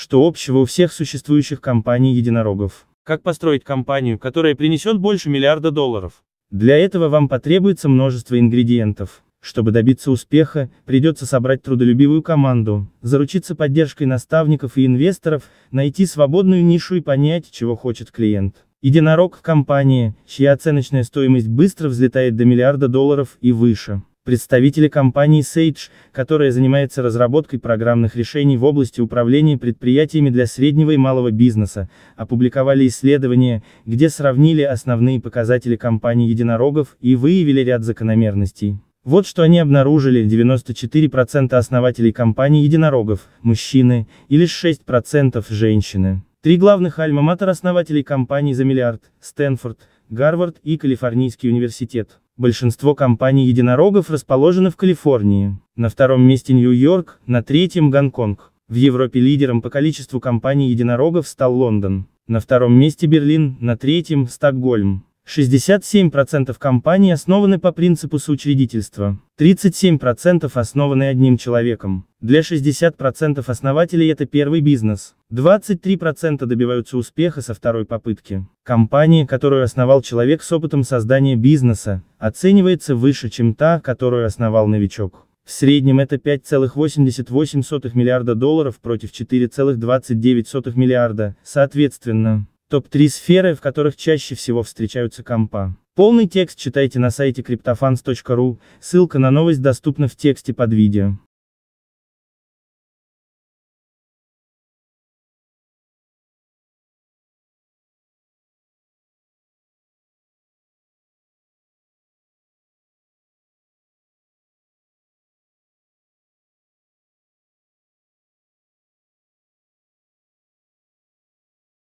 Что общего у всех существующих компаний-единорогов? Как построить компанию, которая принесет больше миллиарда долларов? Для этого вам потребуется множество ингредиентов. Чтобы добиться успеха, придется собрать трудолюбивую команду, заручиться поддержкой наставников и инвесторов, найти свободную нишу и понять, чего хочет клиент. Единорог – компания, чья оценочная стоимость быстро взлетает до миллиарда долларов и выше представители компании Sage, которая занимается разработкой программных решений в области управления предприятиями для среднего и малого бизнеса, опубликовали исследование, где сравнили основные показатели компаний единорогов и выявили ряд закономерностей. Вот что они обнаружили, 94% основателей компаний единорогов – мужчины, и лишь 6% – женщины. Три главных альма-матер основателей компаний за миллиард – Стэнфорд, Гарвард и Калифорнийский университет. Большинство компаний единорогов расположены в Калифорнии, на втором месте Нью-Йорк, на третьем Гонконг. В Европе лидером по количеству компаний единорогов стал Лондон, на втором месте Берлин, на третьем – Стокгольм. 67% компаний основаны по принципу соучредительства, 37% основаны одним человеком. Для 60% основателей это первый бизнес. 23% добиваются успеха со второй попытки. Компания, которую основал человек с опытом создания бизнеса, оценивается выше, чем та, которую основал новичок. В среднем это 5,88 миллиарда долларов против 4,29 миллиарда, соответственно. Топ-3 сферы, в которых чаще всего встречаются компа. Полный текст читайте на сайте CryptoFans.ru, ссылка на новость доступна в тексте под видео.